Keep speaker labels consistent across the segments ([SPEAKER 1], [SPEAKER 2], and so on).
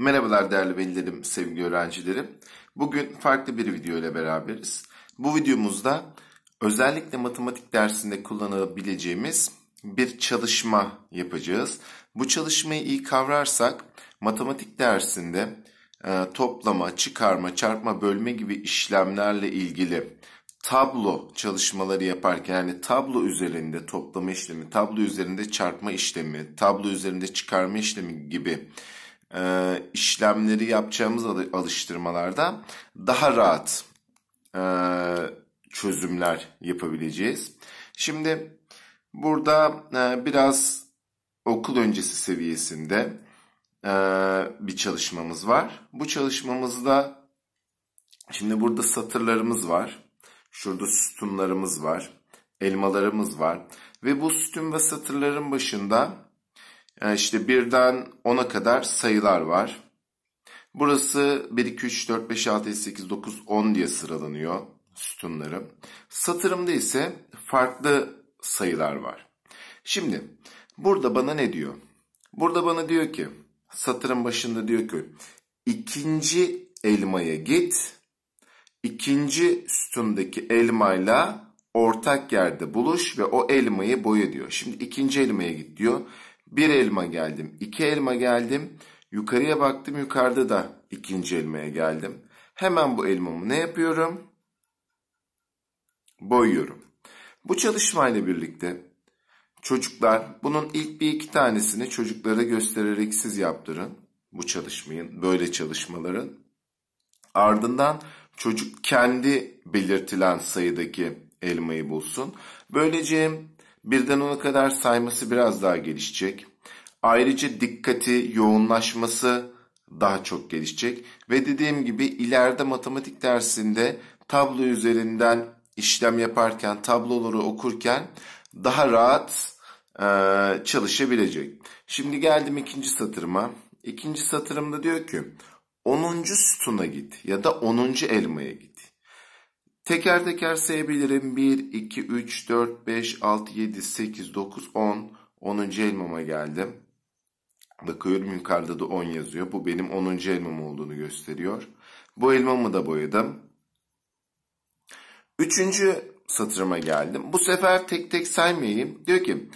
[SPEAKER 1] Merhabalar değerli velilerim, sevgili öğrencilerim. Bugün farklı bir video ile beraberiz. Bu videomuzda özellikle matematik dersinde kullanabileceğimiz bir çalışma yapacağız. Bu çalışmayı iyi kavrarsak matematik dersinde e, toplama, çıkarma, çarpma, bölme gibi işlemlerle ilgili tablo çalışmaları yaparken yani tablo üzerinde toplama işlemi, tablo üzerinde çarpma işlemi, tablo üzerinde çıkarma işlemi gibi e, işlemleri yapacağımız alıştırmalarda daha rahat e, çözümler yapabileceğiz. Şimdi burada e, biraz okul öncesi seviyesinde e, bir çalışmamız var. Bu çalışmamızda şimdi burada satırlarımız var. Şurada sütunlarımız var. Elmalarımız var. Ve bu sütun ve satırların başında yani e, işte birden 10'a kadar sayılar var. Burası 1, 2, 3, 4, 5, 6, 7, 8, 9, 10 diye sıralanıyor sütunları. Satırımda ise farklı sayılar var. Şimdi burada bana ne diyor? Burada bana diyor ki satırın başında diyor ki ikinci elmaya git. İkinci sütundaki elmayla ortak yerde buluş ve o elmayı boya diyor. Şimdi ikinci elmaya git diyor. Bir elma geldim, iki elma geldim. Yukarıya baktım, yukarıda da ikinci elmaya geldim. Hemen bu elmamı ne yapıyorum? Boyuyorum. Bu çalışmayla birlikte çocuklar bunun ilk bir iki tanesini çocuklara göstererek siz yaptırın. Bu çalışmayın, böyle çalışmaların. Ardından çocuk kendi belirtilen sayıdaki elmayı bulsun. Böylece Birden ona kadar sayması biraz daha gelişecek. Ayrıca dikkati, yoğunlaşması daha çok gelişecek. Ve dediğim gibi ileride matematik dersinde tablo üzerinden işlem yaparken, tabloları okurken daha rahat e, çalışabilecek. Şimdi geldim ikinci satırıma. İkinci satırımda diyor ki 10. sütuna git ya da 10. elmaya git. Teker teker sayabilirim. 1, 2, 3, 4, 5, 6, 7, 8, 9, 10. 10. elmama geldim. Bakıyorum yukarıda da 10 yazıyor. Bu benim 10. elmam olduğunu gösteriyor. Bu elmamı da boyadım. Üçüncü satırıma geldim. Bu sefer tek tek saymayayım. Diyor ki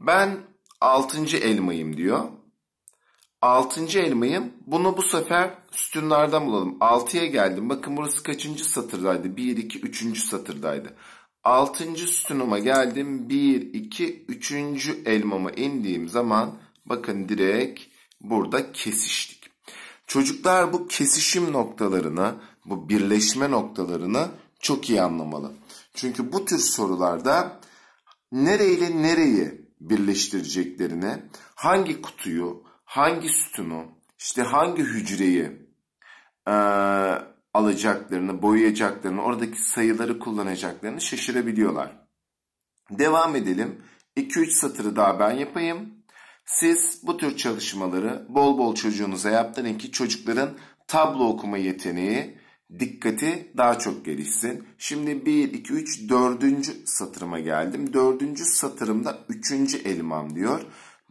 [SPEAKER 1] ben 6. elmayım diyor. 6. elmayım. Bunu bu sefer sütunlardan bulalım. 6'ya geldim. Bakın burası kaçıncı satırdaydı? 1, 2, 3. satırdaydı. 6. sütunuma geldim. 1, 2, 3. elmama indiğim zaman bakın direkt burada kesiştik. Çocuklar bu kesişim noktalarını, bu birleşme noktalarını çok iyi anlamalı. Çünkü bu tür sorularda nereyle nereyi birleştireceklerini, hangi kutuyu, hangi sütunu, işte hangi hücreyi e, alacaklarını, boyayacaklarını, oradaki sayıları kullanacaklarını şaşırabiliyorlar. Devam edelim. 2-3 satırı daha ben yapayım. Siz bu tür çalışmaları bol bol çocuğunuza yaptırın ki çocukların tablo okuma yeteneği, dikkati daha çok gelişsin. Şimdi 1, 2, 3, 4. satırıma geldim. 4. satırımda 3. elmam diyor.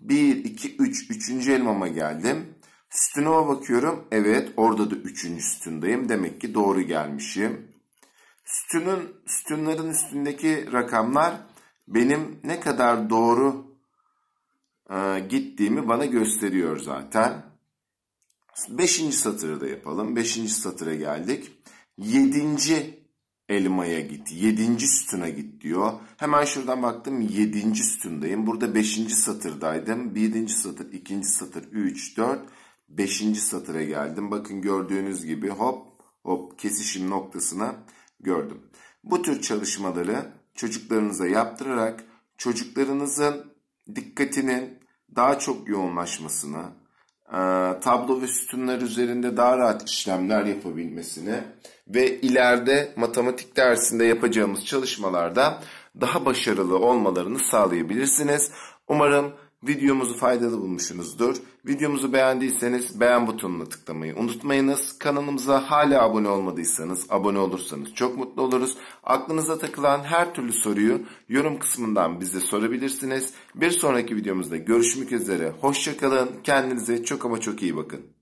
[SPEAKER 1] 1, 2, 3. Üçüncü elmama geldim. Sütunuma bakıyorum. Evet orada da üçüncü sütundayım. Demek ki doğru gelmişim. Sütunun, sütunların üstündeki rakamlar benim ne kadar doğru e, gittiğimi bana gösteriyor zaten. Beşinci satırı da yapalım. Beşinci satıra geldik. Yedinci elmaya git. Yedinci sütuna git diyor. Hemen şuradan baktım yedinci sütundayım. Burada beşinci satırdaydım. Birinci satır, ikinci satır, üç, dört, beşinci satıra geldim. Bakın gördüğünüz gibi hop hop kesişim noktasına gördüm. Bu tür çalışmaları çocuklarınıza yaptırarak çocuklarınızın dikkatinin daha çok yoğunlaşmasını, e, tablo ve sütunlar üzerinde daha rahat işlemler yapabilmesini ve ileride matematik dersinde yapacağımız çalışmalarda daha başarılı olmalarını sağlayabilirsiniz. Umarım Videomuzu faydalı bulmuşsunuzdur. Videomuzu beğendiyseniz beğen butonuna tıklamayı unutmayınız. Kanalımıza hala abone olmadıysanız abone olursanız çok mutlu oluruz. Aklınıza takılan her türlü soruyu yorum kısmından bize sorabilirsiniz. Bir sonraki videomuzda görüşmek üzere. Hoşçakalın. Kendinize çok ama çok iyi bakın.